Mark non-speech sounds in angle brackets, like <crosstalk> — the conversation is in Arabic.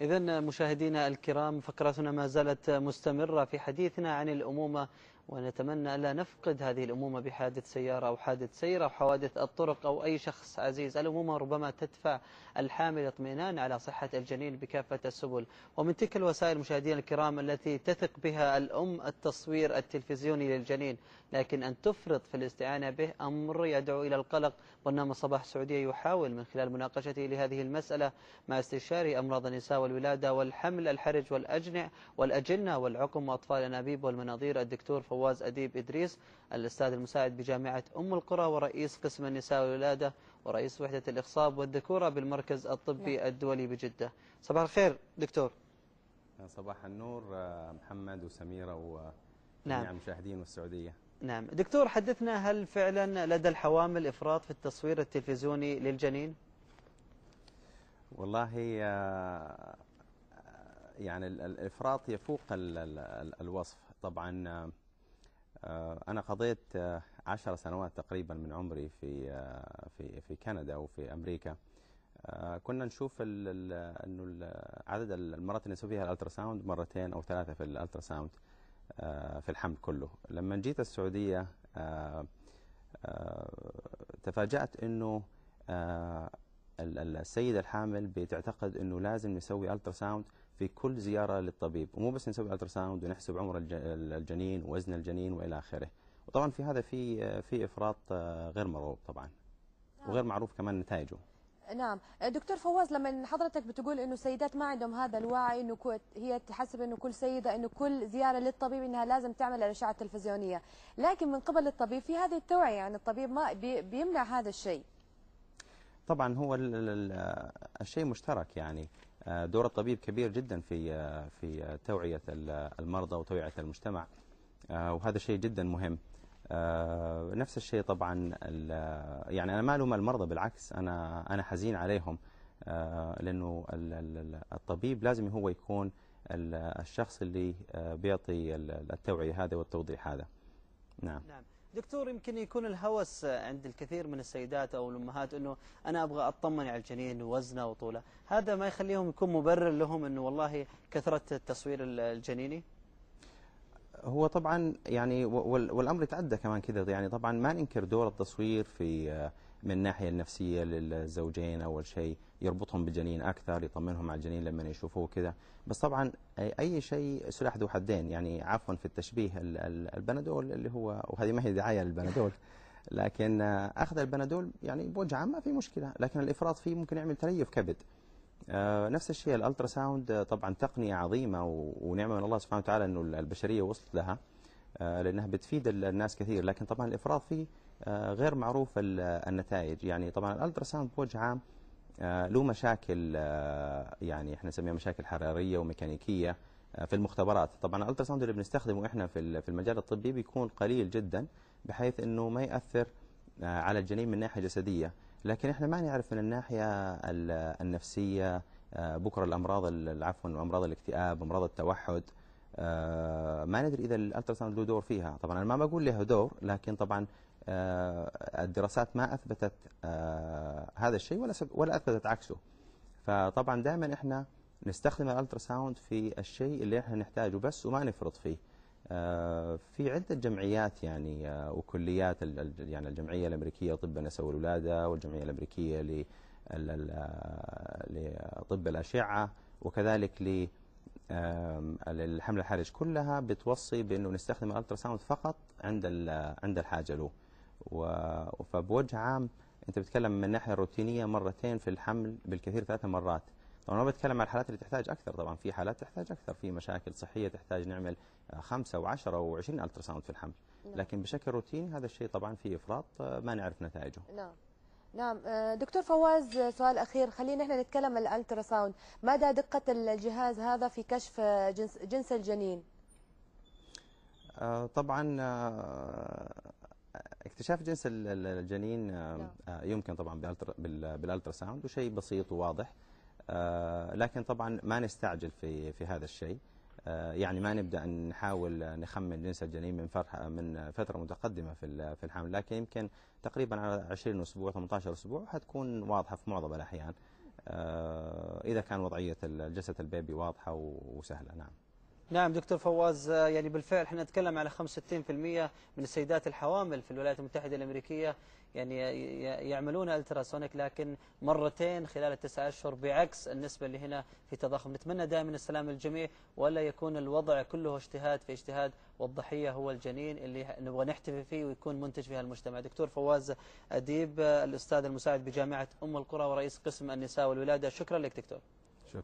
إذا مشاهدينا الكرام فقرتنا ما زالت مستمرة في حديثنا عن الأمومة ونتمنى ألا نفقد هذه الأمومة بحادث سيارة أو حادث سيره أو حوادث الطرق أو أي شخص عزيز الأمومة ربما تدفع الحامل اطمئنان على صحة الجنين بكافة السبل ومن تلك الوسائل مشاهدينا الكرام التي تثق بها الأم التصوير التلفزيوني للجنين لكن أن تفرط في الاستعانة به أمر يدعو إلى القلق برنامج صباح السعودية يحاول من خلال مناقشته لهذه المسألة مع استشاري أمراض النساء والولادة والحمل الحرج والأجنع والأجنة والعقم وأطفال الأنابيب والمناظير الدكتور فوز فواز أديب إدريس الأستاذ المساعد بجامعة أم القرى ورئيس قسم النساء والولادة ورئيس وحدة الإخصاب والذكورة بالمركز الطبي نعم. الدولي بجدة صباح الخير دكتور صباح النور آه، محمد وسميرة وجميع مشاهدين نعم. المشاهدين والسعودية نعم دكتور حدثنا هل فعلا لدى الحوامل إفراط في التصوير التلفزيوني للجنين؟ والله آه، يعني الإفراط يفوق الوصف طبعا آه، آه، أنا قضيت آه، عشر سنوات تقريبا من عمري في آه، في في كندا وفي أمريكا كنا نشوف إنه عدد المرات اللي نسوي فيها الألترا ساوند مرتين أو ثلاثة في الألترا ساوند في الحمل كله لما جيت السعودية تفاجأت إنه السيدة الحامل بتعتقد إنه لازم نسوي ألترا ساوند في كل زيارة للطبيب ومو بس نسوي التراساوند ونحسب عمر الجنين ووزن الجنين والى اخره وطبعا في هذا في في افراط آه، غير مرغوب طبعا نعم. وغير معروف كمان نتائجه نعم دكتور فواز لما حضرتك بتقول انه السيدات ما عندهم هذا الوعي انه هي تحسب انه كل سيده انه كل زياره للطبيب انها لازم تعمل الاشعه التلفزيونيه لكن من قبل الطبيب في هذه التوعيه يعني الطبيب ما بيمنع هذا الشيء طبعا هو الشيء مشترك يعني آه، دور الطبيب كبير جدا في آه، في توعية آه، المرضى وتوعية المجتمع وهذا شيء جدا مهم نفس الشيء طبعا يعني أنا ما ألوم المرضى بالعكس أنا أنا حزين عليهم لأنه الطبيب لازم هو يكون الشخص اللي بيعطي التوعية هذا والتوضيح هذا نعم, نعم. دكتور يمكن يكون الهوس عند الكثير من السيدات أو الأمهات أنه أنا أبغى أطمن على الجنين وزنه وطوله هذا ما يخليهم يكون مبرر لهم أنه والله كثرة التصوير الجنيني هو طبعا يعني والامر تعدى كمان كذا يعني طبعا ما ننكر دور التصوير في آه، من الناحيه النفسيه للزوجين اول شيء يربطهم بالجنين اكثر يطمنهم على الجنين لما يشوفوه كذا بس طبعا اي شيء سلاح ذو حدين يعني عفوا في التشبيه البنادول اللي هو وهذه ما هي دعايه للبنادول <laughs> لكن آه، اخذ البنادول يعني بوجه عام ما في مشكله لكن الافراط فيه ممكن يعمل تليف كبد آه، نفس الشيء الالترا ساوند آه، طبعا تقنيه عظيمه ونعمه من الله سبحانه وتعالى انه البشريه وصلت لها آه، لانها بتفيد الناس كثير لكن طبعا الافراط فيه غير معروف النتائج يعني طبعا الالترا ساوند بوجه عام له مشاكل يعني احنا نسميها مشاكل حراريه وميكانيكيه في المختبرات طبعا الالترا ساوند اللي بنستخدمه احنا في في المجال الطبي بيكون قليل جدا بحيث انه ما ياثر على الجنين من ناحيه جسديه لكن احنا ما نعرف من الناحيه النفسيه آه، بكره الامراض عفوا امراض الاكتئاب امراض التوحد آه، ما ندري اذا الالتراساوند له دور فيها طبعا انا ما بقول له دور لكن طبعا آه، الدراسات ما اثبتت هذا الشيء ولا ولا اثبتت عكسه فطبعا دائما احنا نستخدم الالتراساوند في الشيء اللي احنا نحتاجه بس وما نفرط فيه آه، في عدة جمعيات يعني آه، وكليات يعني الجمعية الأمريكية لطب النساء والولادة والجمعية الأمريكية آه، لطب الأشعة وكذلك للحمل الحرج كلها بتوصي بأنه نستخدم الألتراساوند فقط عند عند الحاجة له فبوجه عام أنت بتتكلم من الناحية الروتينية مرتين في الحمل بالكثير ثلاث مرات طبعا ما بتكلم عن الحالات اللي تحتاج اكثر طبعا في حالات تحتاج اكثر في مشاكل صحيه تحتاج نعمل آه، خمسة و10 و20 الترا ساوند في الحمل نعم. لكن بشكل روتيني هذا الشيء طبعا في افراط آه، ما نعرف نتائجه نعم نعم آه، دكتور فواز سؤال اخير خلينا احنا نتكلم عن الالترا ساوند مدى دقه الجهاز هذا في كشف جنس جنس الجنين طبعا اكتشاف جنس الجنين نعم. يمكن طبعا بالالترا ساوند وشيء بسيط وواضح آه، لكن طبعا ما نستعجل في في هذا الشيء آه، يعني ما نبدا نحاول نخمن جنس الجنين من فرحة من فتره متقدمه في في الحمل لكن يمكن تقريبا على 20 اسبوع 18 اسبوع حتكون واضحه في معظم الاحيان آه، اذا كان وضعيه جسد البيبي واضحه وسهله نعم نعم دكتور فواز آه، يعني بالفعل احنا نتكلم على 65% من السيدات الحوامل في الولايات المتحدة الأمريكية يعني يعملون التراسونيك لكن مرتين خلال التسعة أشهر بعكس النسبة اللي هنا في تضخم نتمنى دائما السلام للجميع ولا يكون الوضع كله اجتهاد في اجتهاد والضحية هو الجنين اللي نبغى نحتفي فيه ويكون منتج فيها المجتمع دكتور فواز أديب آه، الأستاذ المساعد بجامعة أم القرى ورئيس قسم النساء والولادة شكرا لك دكتور شكرا